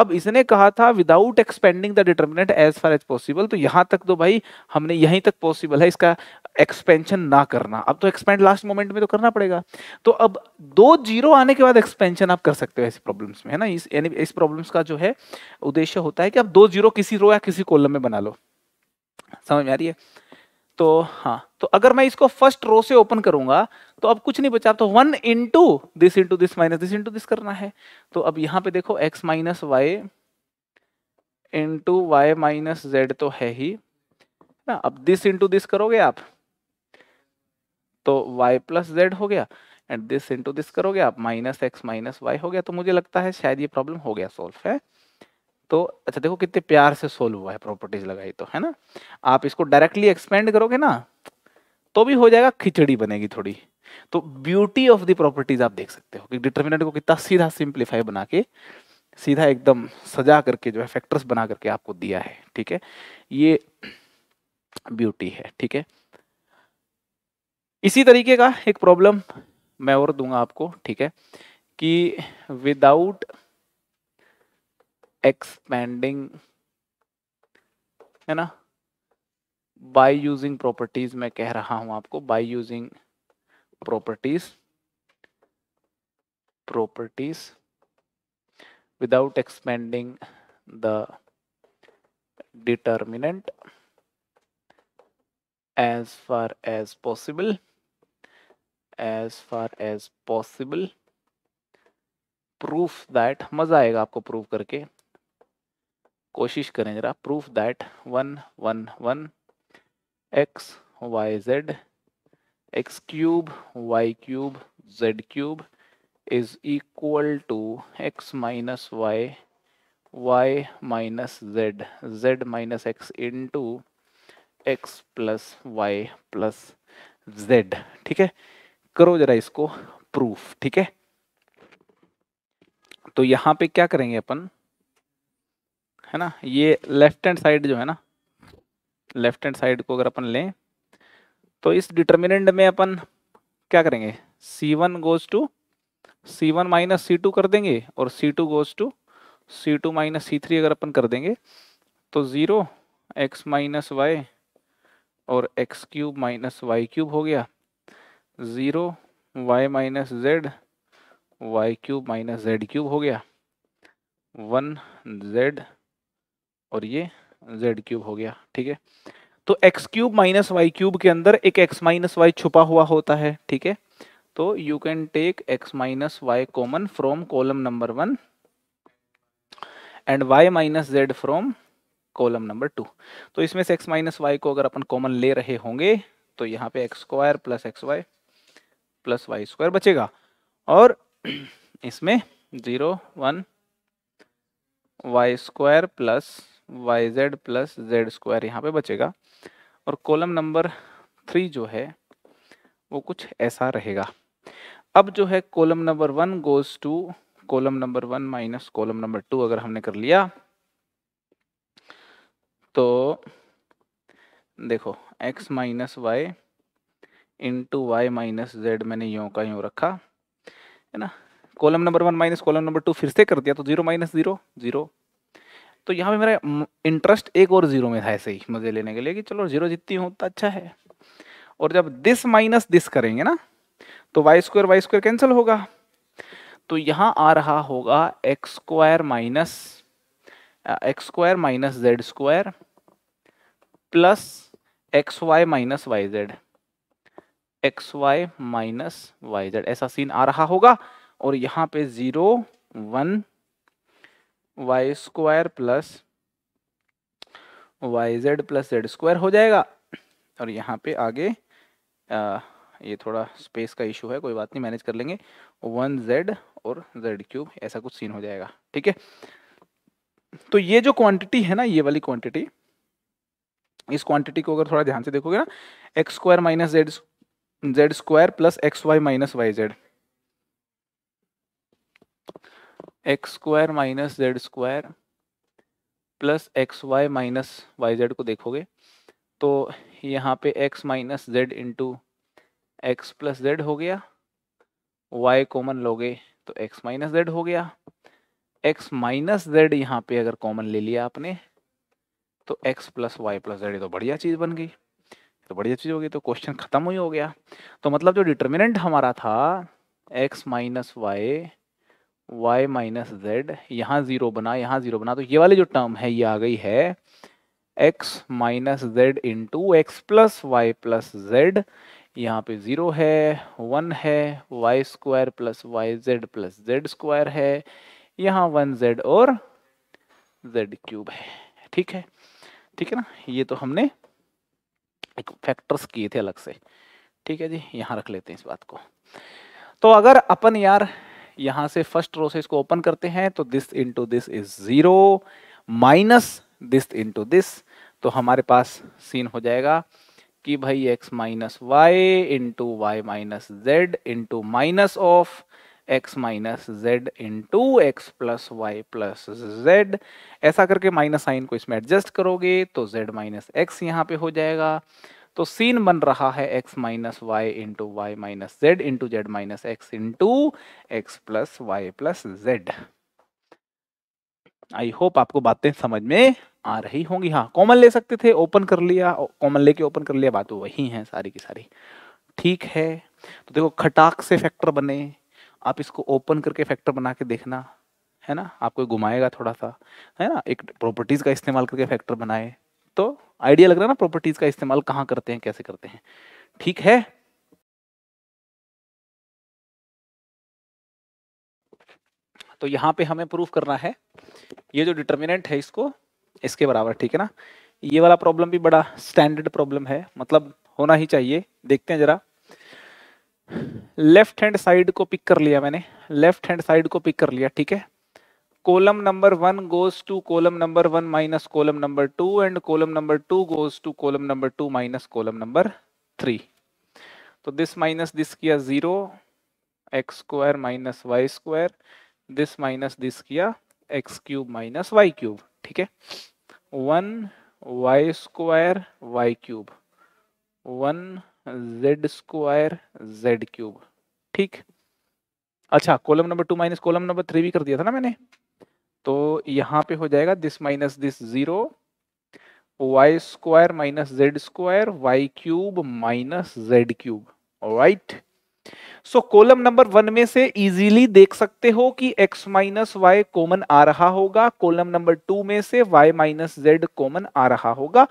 Speaker 1: अब इसने कहा था without expanding the determinant as far as possible तो यहाँ तक तो भाई हमने यहीं तक पॉसिबल है इसका एक्सपेंशन ना करना अब तो एक्सपेंड लास्ट मोमेंट में तो करना पड़ेगा तो अब दो जीरो आने के बाद एक्सपेंशन आप कर सकते हो ऐसे प्रॉब्लम्स में है ना इस इस प्रॉब्लम्स का जो है उद्देश्य होता है कि आप दो जीरो किसी रो या किसी कॉलम में बना लो समझ में आ रही है तो हाँ तो अगर मैं इसको फर्स्ट रो से ओपन करूंगा तो अब कुछ नहीं बचा तो one into this into this minus this into this करना है तो अब यहाँ पे देखो x minus y into y minus z तो है ही ना अब दिस इंटू दिस करोगे आप तो वाई प्लस जेड हो गया एंड दिस इंटू दिस करोगे आप माइनस एक्स माइनस वाई हो गया तो मुझे लगता है शायद ये प्रॉब्लम हो गया सोल्व है तो अच्छा देखो कितने प्यार से सोल्व हुआ है प्रॉपर्टीज लगाई तो है ना आप इसको डायरेक्टली एक्सपेंड करोगे ना तो भी हो जाएगा खिचड़ी बनेगी थोड़ी तो ब्यूटी ऑफ द प्रॉपर्टीज आप देख सकते हो कि डिटर्मिनेंट को कितना सीधा सिंप्लीफाई बना के सीधा एकदम सजा करके जो है फैक्टर्स बना करके आपको दिया है ठीक है ये ब्यूटी है ठीक है इसी तरीके का एक प्रॉब्लम मैं और दूंगा आपको ठीक है कि विदाउट एक्सपेंडिंग है ना बाय यूजिंग प्रॉपर्टीज मैं कह रहा हूं आपको by using properties properties without expanding the determinant as far as possible as far as possible proof that मजा आएगा आपको प्रूफ करके कोशिश करें जरा proof that one one one x y z x cube y cube z cube is equal to x minus y y minus z z minus x into x plus y plus z ठीक है करो जरा इसको प्रूफ ठीक है तो यहां पे क्या करेंगे अपन है ना ये लेफ्ट हैंड साइड जो है ना लेफ्ट हैंड साइड को अगर अपन लें तो इस डिटर्मिनेंट में अपन क्या करेंगे C one goes to C one minus C two कर देंगे और C two goes to C two minus C three अगर अपन कर देंगे तो ज़ीरो एक्स माइनस वाई और x cube minus y cube हो गया zero y minus z y cube minus z cube हो गया वन जेड और ये जेड क्यूब हो गया ठीक है तो x cube minus y cube के अंदर एक एक्स माइनस वाई छुपा हुआ होता है ठीक है तो you can take x minus y common from column number one and y minus z from column number two तो इसमें से एक्स माइनस वाई को अगर अपन कॉमन ले रहे होंगे तो यहाँ पे x square plus x y plus y square बचेगा और इसमें zero one y square plus y z plus z square यहाँ पे बचेगा और कॉलम नंबर थ्री जो है वो कुछ ऐसा रहेगा अब जो है column number one goes to column number one minus column number two अगर हमने कर लिया तो देखो x minus y into y minus z मैंने यों का यूं रखा है ना column number one minus column number two फिर से कर दिया तो जीरो माइनस जीरो जीरो तो यहाँ पे मेरा इंटरेस्ट एक और जीरो में था ऐसे ही मजे लेने के लिए कि चलो जीरो जितनी हो तो अच्छा है और जब दिस माइनस दिस करेंगे ना तो y square y square cancel होगा तो यहाँ आ रहा होगा x square minus x square minus z square plus x y minus y z x y minus y z ऐसा सीन आ रहा होगा और यहाँ पे zero one y square plus y z plus z square हो जाएगा और यहाँ पे आगे आ, ये थोड़ा स्पेस का इशू है कोई बात नहीं मैनेज कर लेंगे वन जेड और जेड क्यूब ऐसा कुछ सीन हो जाएगा ठीक है तो ये जो क्वांटिटी है ना ये वाली क्वांटिटी इस क्वांटिटी को अगर थोड़ा ध्यान से देखोगे ना x square minus z z square plus x y minus y z x square minus z square plus x y minus y z को देखोगे तो यहाँ पे x minus z into x plus z हो गया वाई कॉमन लोगे तो एक्स माइनस जेड हो गया एक्स माइनस जेड यहाँ पे अगर कॉमन ले लिया आपने तो x plus y plus z तो बढ़िया चीज़ बन गई तो बढ़िया चीज़ होगी तो क्वेश्चन ख़त्म ही हो गया तो मतलब जो डिटर्मिनेंट हमारा था x minus y y minus z यहाँ ज़ीरो बना यहाँ ज़ीरो बना तो ये वाली जो टर्म है ये आ गई है x minus z to x plus y plus z यहाँ पे ज़ीरो है वन है y square plus y z plus z square है यहाँ वन जेड और जेड क्यूब है ठीक है ठीक है ना ये तो हमने एक फैक्टर्स किए थे अलग से ठीक है जी यहाँ रख लेते हैं इस बात को तो अगर अपन यार यहां से फर्स्ट रो से इसको ओपन करते हैं तो this into this is zero minus this into this तो हमारे पास सीन हो जाएगा कि भाई x minus y into y minus z into minus of x minus z into x plus y plus z ऐसा करके माइनस साइन को इसमें एडजस्ट करोगे तो z माइनस एक्स यहाँ पे हो जाएगा तो सीन बन रहा है x minus y into y minus z into z minus x into x plus y plus z I hope आपको बातें समझ में आ रही होंगी हाँ कॉमन ले सकते थे ओपन कर लिया कॉमन लेके ओपन कर लिया बात वही है सारी की सारी ठीक है तो देखो खटाक से फैक्टर बने आप इसको ओपन करके फैक्टर बना के देखना है ना आपको घुमाएगा थोड़ा सा है ना एक प्रॉपर्टीज का इस्तेमाल करके फैक्टर बनाए तो आइडिया लग रहा है ना प्रॉपर्टीज का इस्तेमाल कहां करते हैं कैसे करते हैं ठीक है तो यहां पे हमें प्रूफ करना है ये जो डिटर्मिनेंट है इसको इसके बराबर ठीक है ना ये वाला प्रॉब्लम भी बड़ा स्टैंडर्ड प्रॉब्लम है मतलब होना ही चाहिए देखते हैं जरा लेफ्ट हैंड साइड को पिक कर लिया मैंने लेफ्ट हैंड साइड को पिक कर लिया ठीक है column number 1 goes to column number 1 minus column number 2 and column number 2 goes to column number 2 minus column number 3 तो दिस माइनस दिस किया zero x square minus y square this minus this किया x cube minus y cube ठीक है one y square y cube one z square z cube ठीक अच्छा column number two minus column number three भी कर दिया था ना मैंने तो यहाँ पे हो जाएगा this minus this zero y square minus z square y cube minus z cube right so column number one में से इजीली देख सकते हो कि x माइनस वाई कॉमन आ रहा होगा कॉलम नंबर टू में से y माइनस जेड कॉमन आ रहा होगा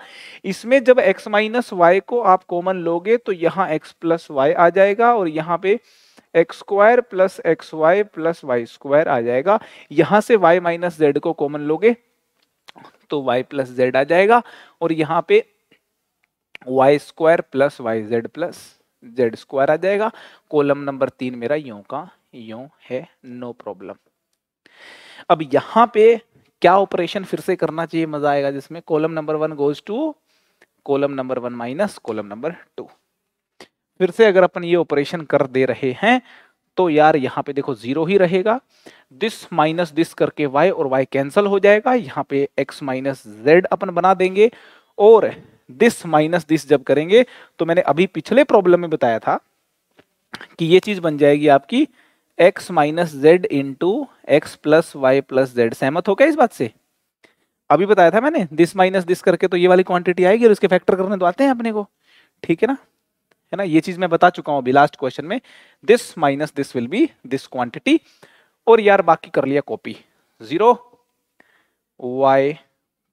Speaker 1: इसमें जब x माइनस वाई को आप कॉमन लोगे तो यहाँ x प्लस वाई आ जाएगा और यहाँ पे x square plus x y plus y square आ जाएगा यहां से वाई माइनस जेड को कॉमन लोगे तो वाई प्लस जेड आ जाएगा और यहां पे y square plus y z plus z square आ जाएगा कॉलम नंबर तीन मेरा यो का यो है नो प्रॉब्लम अब यहां पे क्या ऑपरेशन फिर से करना चाहिए मजा आएगा जिसमें column number one goes to column number one minus column number two फिर से अगर अपन ये ऑपरेशन कर दे रहे हैं तो यार यहाँ पे देखो जीरो ही रहेगा दिस माइनस दिस करके वाई और वाई कैंसिल हो जाएगा यहाँ पे एक्स माइनस जेड अपन बना देंगे और दिस माइनस दिस जब करेंगे तो मैंने अभी पिछले प्रॉब्लम में बताया था कि ये चीज बन जाएगी आपकी x minus z into x plus y plus z सहमत हो गया इस बात से अभी बताया था मैंने दिस माइनस दिस करके तो ये वाली क्वांटिटी आएगी और उसके फैक्टर करने तो आते हैं अपने को ठीक है ना है ना ये चीज मैं बता चुका हूं अभी लास्ट क्वेश्चन में this minus this will be this quantity और यार बाकी कर लिया copy zero y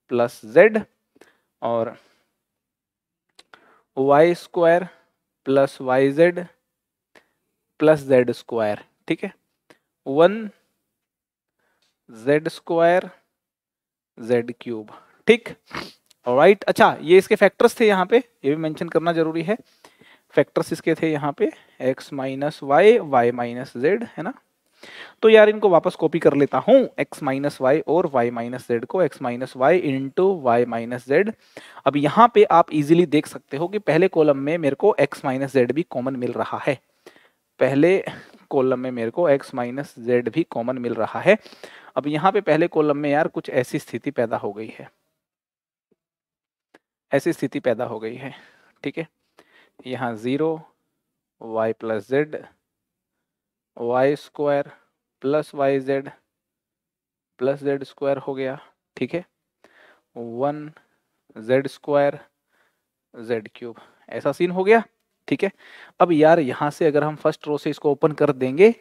Speaker 1: plus z और y square plus y z plus z square ठीक है one z square z cube ठीक राइट अच्छा ये इसके फैक्टर्स थे यहाँ पे ये भी मेंशन करना जरूरी है फैक्टर्स इसके थे यहाँ पे x minus y y minus z है ना तो यार इनको वापस कॉपी कर लेता हूँ x माइनस वाई और y माइनस जेड को x minus y into y minus z अब यहाँ पे आप इजीली देख सकते हो कि पहले कॉलम में मेरे को x माइनस जेड भी कॉमन मिल रहा है पहले कॉलम में मेरे को x माइनस जेड भी कॉमन मिल रहा है अब यहाँ पे पहले कॉलम में यार कुछ ऐसी स्थिति पैदा हो गई है ऐसी स्थिति पैदा हो गई है ठीक है यहाँ zero y plus z y square plus y z plus z square हो गया ठीक है one z square z cube ऐसा सीन हो गया ठीक है अब यार यहाँ से अगर हम फर्स्ट रो से इसको ओपन कर देंगे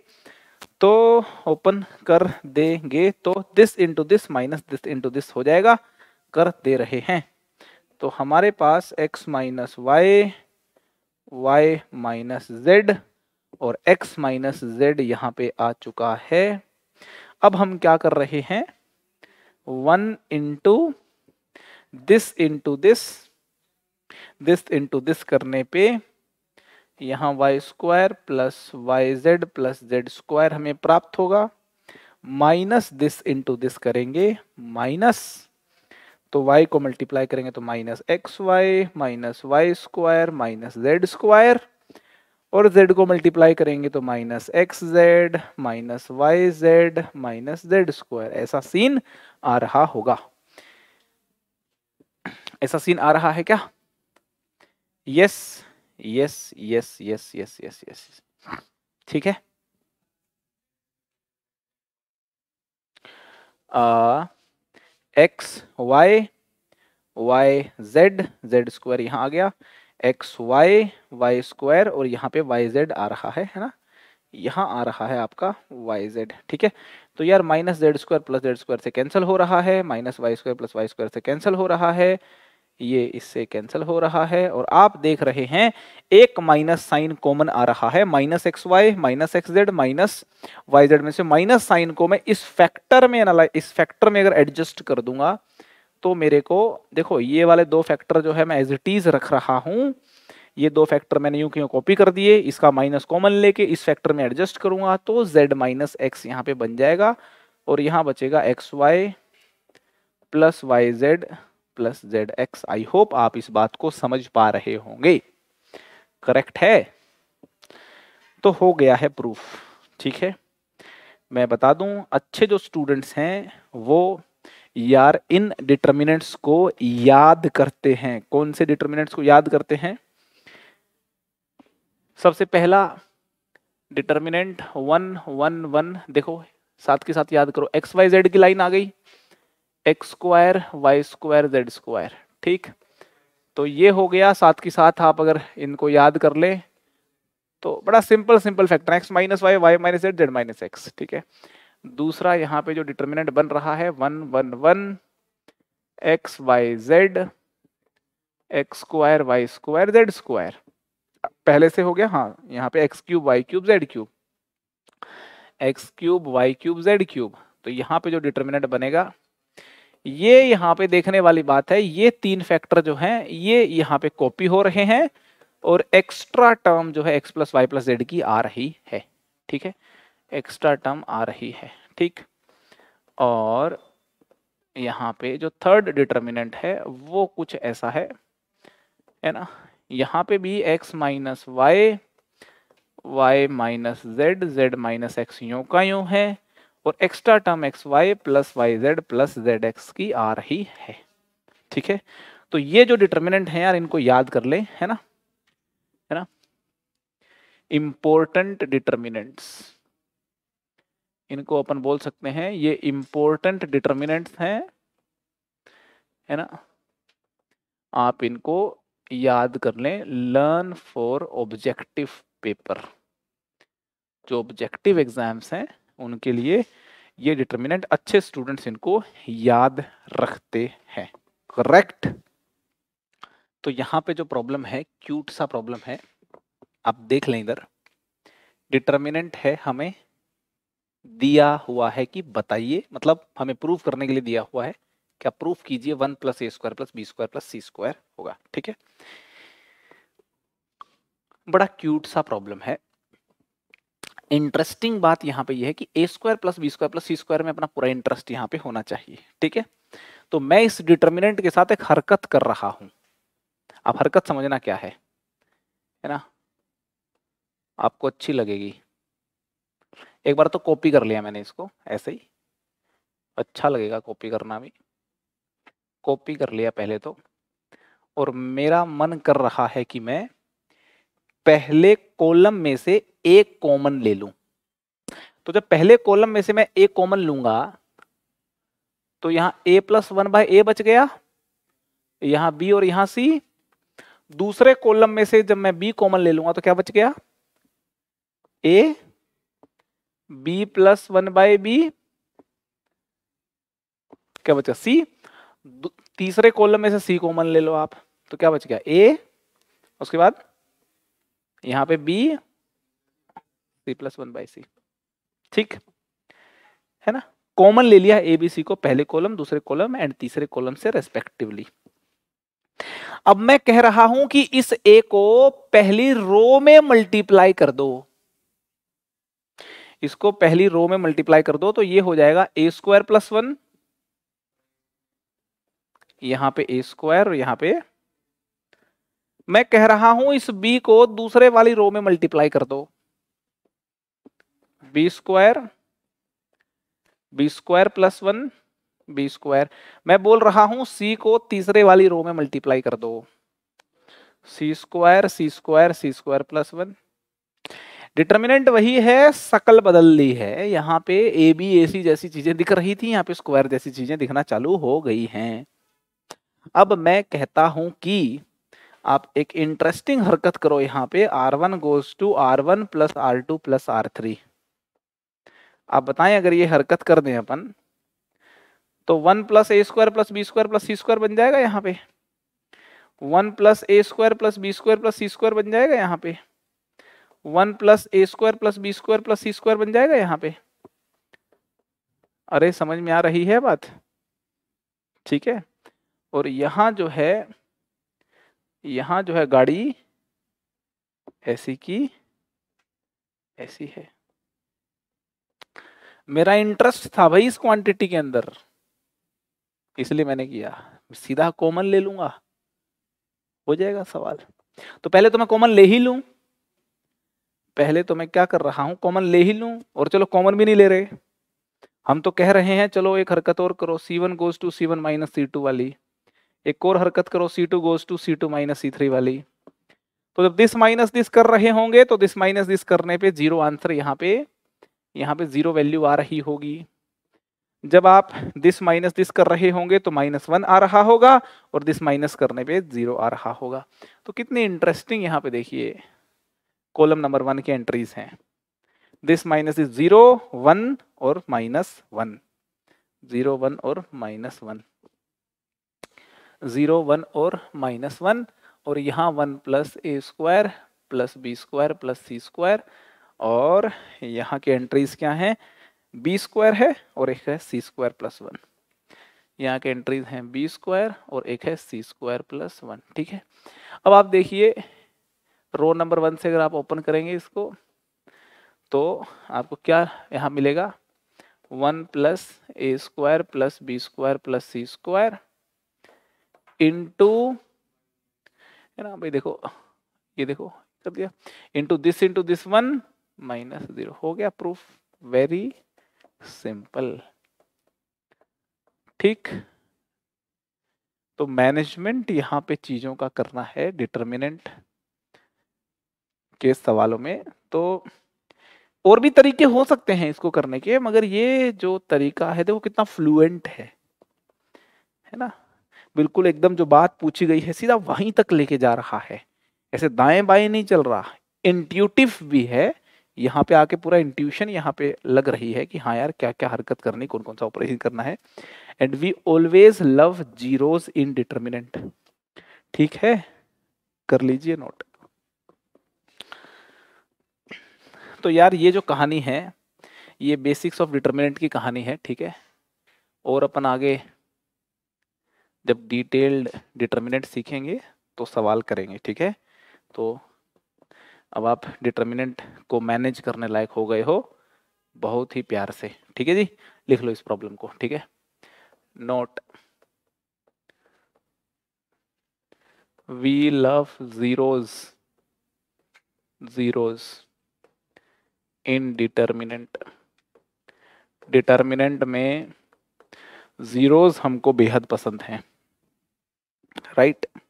Speaker 1: तो ओपन कर देंगे तो this into this minus this into this हो जाएगा कर दे रहे हैं तो हमारे पास x minus y y minus z और x माइनस जेड यहाँ पे आ चुका है अब हम क्या कर रहे हैं one into this into this this into this करने पे यहाँ y square plus y z plus z square हमें प्राप्त होगा माइनस दिस इंटू दिस करेंगे माइनस तो y को मल्टीप्लाई करेंगे तो minus x y minus y square minus z square और z को मल्टीप्लाई करेंगे तो minus x z minus y z minus z square ऐसा सीन आ रहा होगा ऐसा सीन आ रहा है क्या yes yes yes yes yes yes yes ठीक है आ, x y y z z square यहाँ आ गया एक्स वाई वाई स्क्वायर और यहाँ पे वाई जेड आ रहा है है ना यहाँ आ रहा है आपका वाई जेड ठीक है तो यार minus z square plus z square से कैंसिल हो रहा है minus y square plus y square से कैंसिल हो रहा है ये इससे कैंसिल हो रहा है और आप देख रहे हैं एक माइनस साइन कॉमन आ रहा है minus x y minus x z minus y z में से माइनस साइन को मैं इस फैक्टर में एनालाइज इस फैक्टर में अगर एडजस्ट कर दूंगा तो मेरे को देखो ये वाले दो फैक्टर जो है मैं एज इट इज रख रहा हूँ ये दो फैक्टर मैंने यूं क्यों कॉपी कर दिए इसका माइनस कॉमन लेके इस फैक्टर में एडजस्ट करूंगा तो जेड माइनस एक्स यहाँ पे बन जाएगा और यहाँ बचेगा x y plus y z plus z x I hope आप इस बात को समझ पा रहे होंगे करेक्ट है तो हो गया है प्रूफ ठीक है मैं बता दूं अच्छे जो स्टूडेंट्स हैं वो यार इन डिटर्मिनेंट्स को याद करते हैं कौन से डिटर्मिनेंट्स को याद करते हैं सबसे पहला डिटर्मिनेंट वन वन वन देखो साथ के साथ याद करो एक्स वाई जेड की लाइन आ गई x square y square z square ठीक तो ये हो गया साथ के साथ आप अगर इनको याद कर ले तो बड़ा simple simple factor x minus y y minus एड जेड माइनस एक्स ठीक है दूसरा यहाँ पे जो डिटर्मिनेंट बन रहा है one one one x y z x square y square z square पहले से हो गया हाँ यहाँ पे x cube y cube z cube x cube y cube z cube तो यहाँ पे जो डिटर्मिनेंट बनेगा ये यहाँ पे देखने वाली बात है ये तीन फैक्टर जो हैं ये यहाँ पे कॉपी हो रहे हैं और एक्स्ट्रा टर्म जो है x plus y plus z की आ रही है ठीक है एक्स्ट्रा टर्म आ रही है ठीक और यहाँ पे जो थर्ड डिटर्मिनेंट है वो कुछ ऐसा है है ना यहाँ पे भी x minus y y minus z z minus x यू का यूँ है और extra term x y plus y z plus z x की आ रही है ठीक है तो ये जो डिटर्मिनेंट है यार इनको याद कर ले है ना है ना इंपॉर्टेंट डिटर्मिनेंट्स इनको अपन बोल सकते हैं ये इंपॉर्टेंट डिटर्मिनेंट्स हैं है ना आप इनको याद कर लें लर्न फॉर ऑब्जेक्टिव पेपर जो ऑब्जेक्टिव एग्जाम्स हैं उनके लिए ये डिटर्मिनेंट अच्छे स्टूडेंट्स इनको याद रखते हैं करेक्ट तो यहाँ पे जो प्रॉब्लम है क्यूट सा प्रॉब्लम है आप देख लें इधर डिटर्मिनेंट है हमें दिया हुआ है कि बताइए मतलब हमें प्रूफ करने के लिए दिया हुआ है क्या प्रूफ कीजिए वन प्लस ए square plus B square plus सी स्क्वायर होगा ठीक है बड़ा क्यूट सा प्रॉब्लम है इंटरेस्टिंग बात यहाँ पे यह है कि a square plus B square plus C square में अपना पूरा इंटरेस्ट यहाँ पे होना चाहिए ठीक है तो मैं इस डिटर्मिनेंट के साथ एक हरकत कर रहा हूं अब हरकत समझना क्या है है ना आपको अच्छी लगेगी एक बार तो कॉपी कर लिया मैंने इसको ऐसे ही अच्छा लगेगा कॉपी करना भी कॉपी कर लिया पहले तो और मेरा मन कर रहा है कि मैं पहले कॉलम में से एक कॉमन ले लूं तो जब पहले कॉलम में से मैं एक कॉमन लूंगा तो यहां a plus one by a बच गया यहां बी और यहां सी दूसरे कॉलम में से जब मैं बी कॉमन ले लूंगा तो क्या बच गया a b plus one by b क्या बचा सी तीसरे कॉलम में से सी कॉमन ले लो आप तो क्या बच गया ए उसके बाद यहाँ पे b c plus one by c ठीक है ना कॉमन ले लिया ए बी सी को पहले कॉलम दूसरे कॉलम एंड तीसरे कॉलम से रेस्पेक्टिवली अब मैं कह रहा हूं कि इस ए को पहली रो में मल्टीप्लाई कर दो इसको पहली रो में मल्टीप्लाई कर दो तो ये हो जाएगा ए स्क्वायर प्लस वन यहां पे ए स्क्वायर और यहां पे मैं कह रहा हूं इस बी को दूसरे वाली रो में मल्टीप्लाई कर दो b square b square plus one b square मैं बोल रहा हूं सी को तीसरे वाली रो में मल्टीप्लाई कर दो c square c square c square plus one determinant वही है सकल बदल ली है यहाँ पे ए बी ए सी जैसी चीजें दिख रही थी यहाँ पे स्क्वायर जैसी चीजें दिखना चालू हो गई हैं अब मैं कहता हूं कि आप एक इंटरेस्टिंग हरकत करो यहाँ पे R one goes to R one plus R two plus R three आप बताएं अगर ये हरकत कर दें अपन तो वन प्लस ए square plus B square plus सी स्क्वायर बन जाएगा यहाँ पे वन प्लस ए square plus B square plus सी स्क्वायर बन जाएगा यहाँ पे वन प्लस ए square plus B square plus सी स्क्वायर बन जाएगा यहाँ पे अरे समझ में आ रही है बात ठीक है और यहाँ जो है यहाँ जो है गाड़ी ऐसी की ऐसी है मेरा इंटरेस्ट था भाई इस क्वांटिटी के अंदर इसलिए मैंने किया सीधा कॉमन ले लूंगा हो जाएगा सवाल तो पहले तो मैं कॉमन ले ही लू पहले तो मैं क्या कर रहा हूं कॉमन ले ही लू और चलो कॉमन भी नहीं ले रहे हम तो कह रहे हैं चलो एक हरकत और करो C one goes to C one minus C two वाली एक और हरकत करो C two goes to C two minus C three वाली तो जब दिस माइनस दिस कर रहे होंगे तो दिस माइनस दिस करने पे जीरो आंसर यहाँ पे यहाँ पे जीरो वैल्यू आ रही होगी जब आप दिस माइनस दिस कर रहे होंगे तो माइनस वन आ रहा होगा और दिस माइनस करने पे जीरो आ रहा होगा तो कितनी इंटरेस्टिंग यहाँ पे देखिए कॉलम नंबर वन की एंट्रीज हैं this minus is zero one और माइनस वन जीरो वन और माइनस वन ज़ीरो वन और माइनस वन और यहाँ वन प्लस ए square plus B square plus सी स्क्वायर और यहाँ के एंट्रीज क्या हैं बी स्क्वायर है और एक है सी स्क्वायर प्लस वन यहाँ के एंट्रीज हैं बी स्क्वायर और एक है सी स्क्वायर प्लस वन ठीक है अब आप देखिए रो नंबर वन से अगर आप ओपन करेंगे इसको तो आपको क्या यहाँ मिलेगा वन प्लस ए square plus B square plus सी स्क्वायर इंटू है ना भाई देखो ये देखो कर दिया into this into this one minus zero हो गया प्रूफ वेरी सिंपल ठीक तो मैनेजमेंट यहां पे चीजों का करना है डिटर्मिनेंट के सवालों में तो और भी तरीके हो सकते हैं इसको करने के मगर ये जो तरीका है देखो कितना फ्लुएंट है है ना बिल्कुल एकदम जो बात पूछी गई है सीधा वहीं तक लेके जा रहा है ऐसे दाएं बाएं नहीं चल रहा इंट्यूटिव भी है यहाँ पे आके पूरा इंट्यूशन यहाँ पे लग रही है कि हाँ यार क्या क्या हरकत करनी कौन कौन सा ऑपरेशन करना है and we always love zeros in determinant ठीक है कर लीजिए नोट तो यार ये जो कहानी है ये बेसिक्स ऑफ डिटर्मिनेंट की कहानी है ठीक है और अपन आगे जब डिटेल्ड डिटर्मिनेंट सीखेंगे तो सवाल करेंगे ठीक है तो अब आप डिटर्मिनेंट को मैनेज करने लायक हो गए हो बहुत ही प्यार से ठीक है जी लिख लो इस प्रॉब्लम को ठीक है note we love zeros zeros in determinant determinant में जीरोज हमको बेहद पसंद हैं right